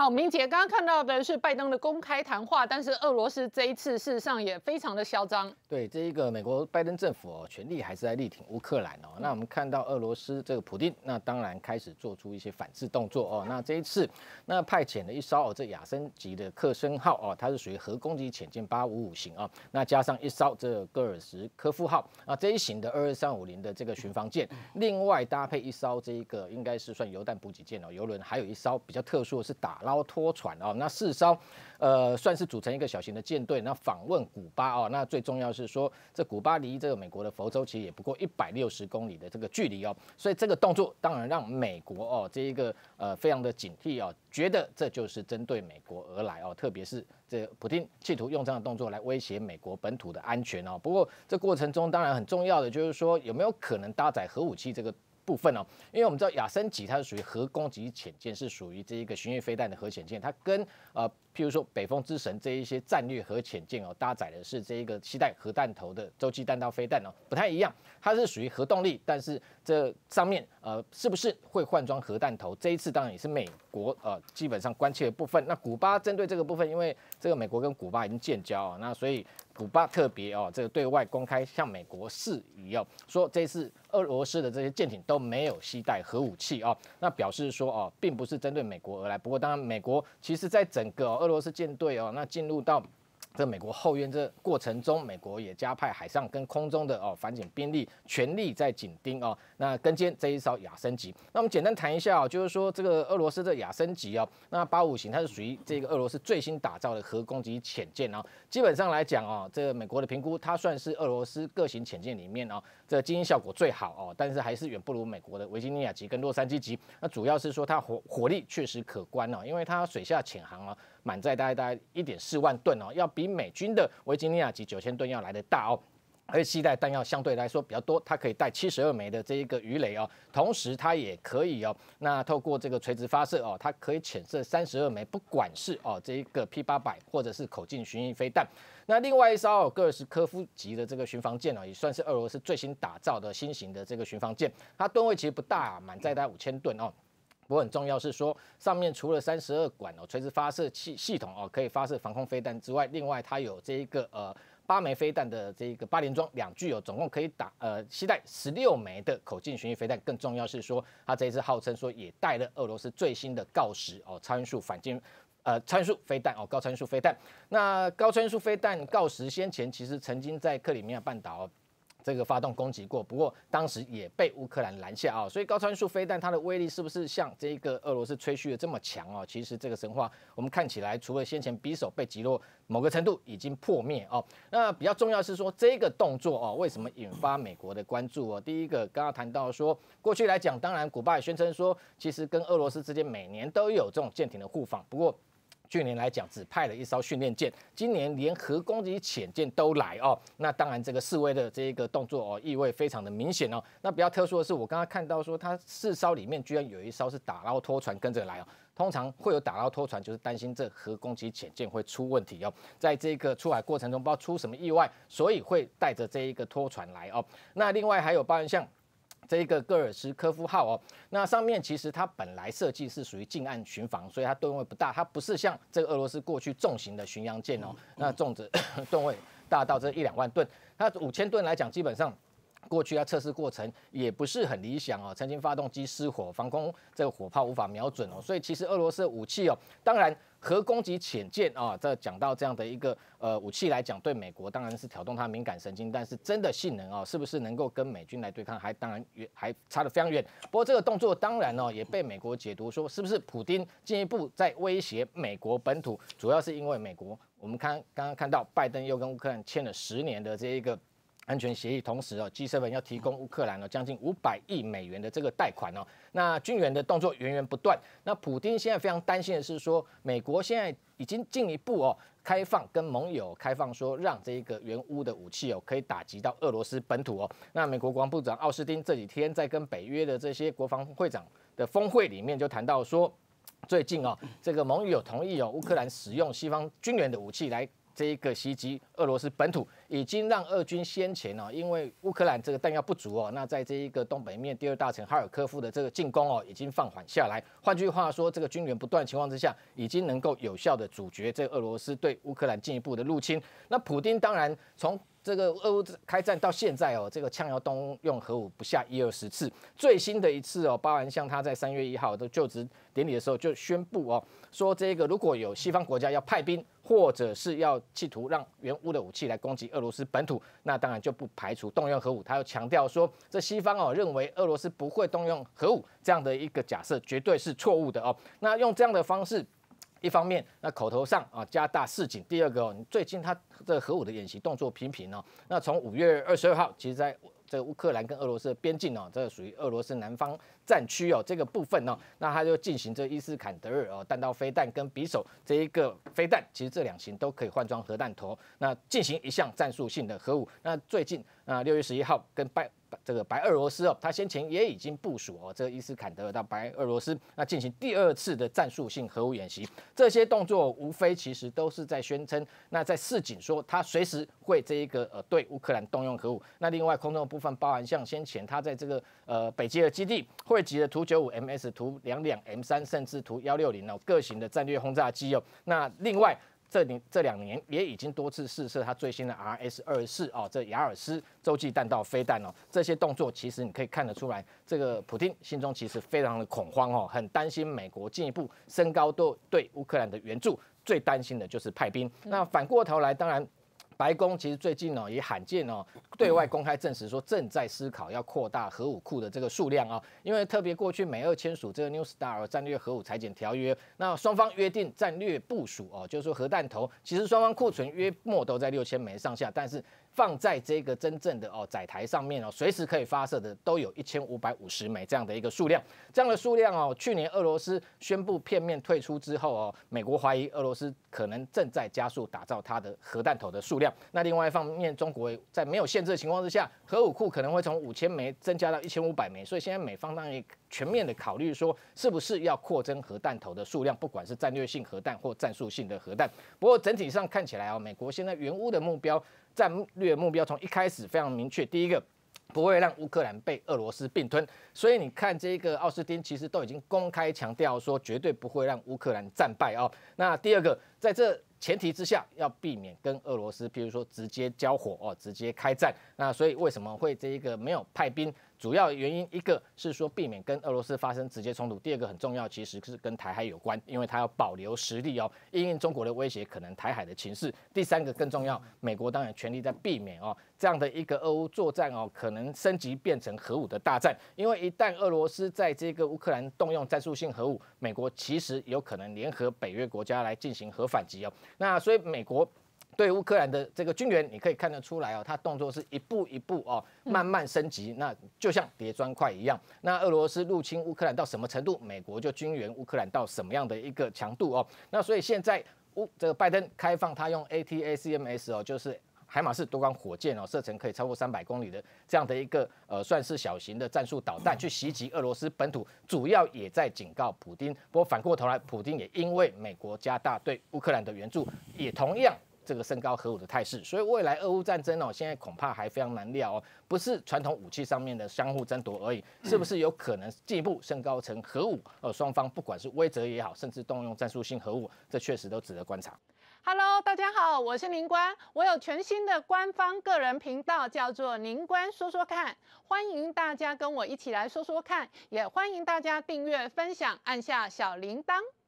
好，明姐刚刚看到的是拜登的公开谈话，但是俄罗斯这一次事实上也非常的嚣张。对，这一个美国拜登政府哦，全力还是在力挺乌克兰哦。那我们看到俄罗斯这个普丁，那当然开始做出一些反制动作哦。那这一次，那派遣了一艘这亚森级的克森号哦，它是属于核攻击潜舰八五五型啊。那加上一艘这戈尔什科夫号啊，这一型的二二三五零的这个巡防舰，另外搭配一艘这一个应该是算油弹补给舰哦，油轮，还有一艘比较特殊的是打。包拖船哦，那四艘，呃，算是组成一个小型的舰队，那访问古巴哦，那最重要是说，这古巴离这个美国的佛州其实也不过一百六十公里的这个距离哦，所以这个动作当然让美国哦这一个呃非常的警惕哦，觉得这就是针对美国而来哦，特别是这普京企图用这样的动作来威胁美国本土的安全哦。不过这过程中当然很重要的就是说，有没有可能搭载核武器这个？部分呢，因为我们知道亚森级它是属于核攻击潜舰，是属于这一个巡弋飞弹的核潜舰，它跟呃。譬如说，北风之神这一些战略核潜舰哦，搭载的是这一个携带核弹头的洲际弹道飞弹哦，不太一样，它是属于核动力，但是这上面呃，是不是会换装核弹头？这一次当然也是美国呃，基本上关切的部分。那古巴针对这个部分，因为这个美国跟古巴已经建交啊，那所以古巴特别哦，这个对外公开向美国示意哦，说这次俄罗斯的这些舰艇都没有携带核武器哦，那表示说哦，并不是针对美国而来。不过当然，美国其实在整个俄罗斯舰队哦，那进入到。这美国后院这过程中，美国也加派海上跟空中的哦反潜兵力，全力在紧盯哦。那跟监这一艘亚森级，那我们简单谈一下哦，就是说这个俄罗斯的亚森级哦，那八五型它是属于这个俄罗斯最新打造的核攻击潜舰啊。基本上来讲啊，这美国的评估，它算是俄罗斯各型潜舰里面哦，这经营效果最好哦。但是还是远不如美国的维吉尼亚级跟洛杉矶级。那主要是说它火火力确实可观哦，因为它水下潜航啊，满载大概大概一点四万吨哦，要比。比美军的维吉尼亚级九千吨要来的大哦，而且携带弹药相对来说比较多，它可以带七十二枚的这一个鱼雷哦，同时它也可以哦，那透过这个垂直发射哦，它可以潜射三十二枚，不管是哦这一个 P 八百或者是口径巡弋飞弹。那另外一艘戈尔什科夫级的这个巡防舰呢，也算是俄罗斯最新打造的新型的这个巡防舰，它吨位其实不大，满载大概五千吨哦。不过很重要是说，上面除了三十二管哦垂直发射器系统哦，可以发射防空飞弹之外，另外它有这一个呃八枚飞弹的这一个八连装两具哦，总共可以打呃携带十六枚的口径巡弋飞弹。更重要是说，它这一次号称说也带了俄罗斯最新的锆石哦参数反舰呃参数飞弹哦高参数飞弹。那高参数飞弹锆石先前其实曾经在克里米亚半岛哦。这个发动攻击过，不过当时也被乌克兰拦下啊，所以高音速飞弹它的威力是不是像这个俄罗斯吹嘘的这么强哦？其实这个神话我们看起来，除了先前匕首被击落某个程度已经破灭哦，那比较重要是说这个动作哦，为什么引发美国的关注哦？第一个刚刚谈到说，过去来讲，当然古巴也宣称说，其实跟俄罗斯之间每年都有这种舰艇的互访，不过。去年来讲只派了一艘训练舰，今年连核攻击潜舰都来哦。那当然，这个示威的这一个动作哦，意味非常的明显哦。那比较特殊的是，我刚刚看到说，它四艘里面居然有一艘是打捞拖船跟着来哦。通常会有打捞拖船，就是担心这核攻击潜舰会出问题哦，在这个出海过程中，不知道出什么意外，所以会带着这一个拖船来哦。那另外还有包含像这一个戈尔什科夫号哦，那上面其实它本来设计是属于近岸巡防，所以它吨位不大，它不是像这个俄罗斯过去重型的巡洋舰哦，那重只 吨位大到这一两万吨，它五千吨来讲，基本上。过去它测试过程也不是很理想哦，曾经发动机失火，防空这个火炮无法瞄准哦，所以其实俄罗斯的武器哦，当然核攻击潜舰啊，这讲到这样的一个呃武器来讲，对美国当然是挑动它敏感神经，但是真的性能啊，是不是能够跟美军来对抗，还当然远还差得非常远。不过这个动作当然呢，也被美国解读说，是不是普丁进一步在威胁美国本土，主要是因为美国我们看刚刚看到拜登又跟乌克兰签了十年的这一个。安全协议，同时哦，g 7们要提供乌克兰哦将近五百亿美元的这个贷款哦。那军援的动作源源不断。那普京现在非常担心的是说，美国现在已经进一步哦开放跟盟友开放，说让这个原乌的武器哦可以打击到俄罗斯本土哦。那美国国防部长奥斯汀这几天在跟北约的这些国防会长的峰会里面就谈到说，最近哦，这个盟友同意哦乌克兰使用西方军援的武器来。这一个袭击俄罗斯本土，已经让俄军先前呢，因为乌克兰这个弹药不足哦，那在这一个东北面第二大城哈尔科夫的这个进攻哦，已经放缓下来。换句话说，这个军援不断情况之下，已经能够有效的阻绝这俄罗斯对乌克兰进一步的入侵。那普京当然从。这个俄乌开战到现在哦，这个枪要动用核武不下一二十次。最新的一次哦，包含像他在三月一号就职典礼的时候就宣布哦，说这个如果有西方国家要派兵，或者是要企图让原乌的武器来攻击俄罗斯本土，那当然就不排除动用核武。他又强调说，这西方哦认为俄罗斯不会动用核武这样的一个假设绝对是错误的哦。那用这样的方式。一方面，那口头上啊加大示警；第二个，最近他的核武的演习动作频频哦。那从五月二十二号，其实在这乌克兰跟俄罗斯的边境哦，这属于俄罗斯南方战区哦这个部分哦，那他就进行这伊斯坎德尔哦弹道飞弹跟匕首这一个飞弹，其实这两型都可以换装核弹头，那进行一项战术性的核武。那最近。那六月十一号，跟拜。这个白俄罗斯哦，他先前也已经部署哦，这伊斯坎德到白俄罗斯，那进行第二次的战术性核武演习。这些动作无非其实都是在宣称，那在示警说他随时会这一个呃对乌克兰动用核武。那另外，空中的部分包含像先前他在这个呃北极的基地汇集了图九五 MS、图两两 M 三甚至图幺六零哦各型的战略轰炸机哦。那另外。这年这两年也已经多次试射他最新的 R S 二四哦，这雅尔斯洲际弹道飞弹哦，这些动作其实你可以看得出来，这个普京心中其实非常的恐慌哦，很担心美国进一步升高对乌克兰的援助，最担心的就是派兵。那反过头来，当然。白宫其实最近呢也罕见哦，对外公开证实说正在思考要扩大核武库的这个数量啊，因为特别过去美俄签署这个 New START 战略核武裁减条约，那双方约定战略部署哦，就是说核弹头其实双方库存约莫都在六千枚上下，但是。放在这个真正的哦载台上面哦，随时可以发射的，都有一千五百五十枚这样的一个数量。这样的数量哦，去年俄罗斯宣布片面退出之后哦，美国怀疑俄罗斯可能正在加速打造它的核弹头的数量。那另外一方面，中国在没有限制的情况之下，核武库可能会从五千枚增加到一千五百枚。所以现在美方当然。全面的考虑，说是不是要扩增核弹头的数量，不管是战略性核弹或战术性的核弹。不过整体上看起来啊，美国现在原屋的目标战略目标从一开始非常明确，第一个不会让乌克兰被俄罗斯并吞，所以你看这一个奥斯汀其实都已经公开强调说绝对不会让乌克兰战败哦。那第二个，在这前提之下，要避免跟俄罗斯，譬如说直接交火哦，直接开战。那所以为什么会这一个没有派兵？主要原因一个是说避免跟俄罗斯发生直接冲突，第二个很重要，其实是跟台海有关，因为它要保留实力哦，应中国的威胁，可能台海的情势。第三个更重要，美国当然全力在避免哦这样的一个俄乌作战哦，可能升级变成核武的大战，因为一旦俄罗斯在这个乌克兰动用战术性核武，美国其实有可能联合北约国家来进行核反击哦。那所以美国。对乌克兰的这个军援，你可以看得出来哦，他动作是一步一步哦，慢慢升级，那就像叠砖块一样。那俄罗斯入侵乌克兰到什么程度，美国就军援乌克兰到什么样的一个强度哦。那所以现在乌这个拜登开放他用 A T A C M S 哦，就是海马士多管火箭哦，射程可以超过三百公里的这样的一个呃，算是小型的战术导弹去袭击俄罗斯本土，主要也在警告普京。不过反过头来，普京也因为美国加大对乌克兰的援助，也同样。这个升高核武的态势，所以未来俄乌战争哦，现在恐怕还非常难料哦，不是传统武器上面的相互争夺而已，是不是有可能进一步升高成核武？呃，双方不管是威慑也好，甚至动用战术性核武，这确实都值得观察。Hello，大家好，我是林官，我有全新的官方个人频道，叫做林官说说看，欢迎大家跟我一起来说说看，也欢迎大家订阅、分享，按下小铃铛。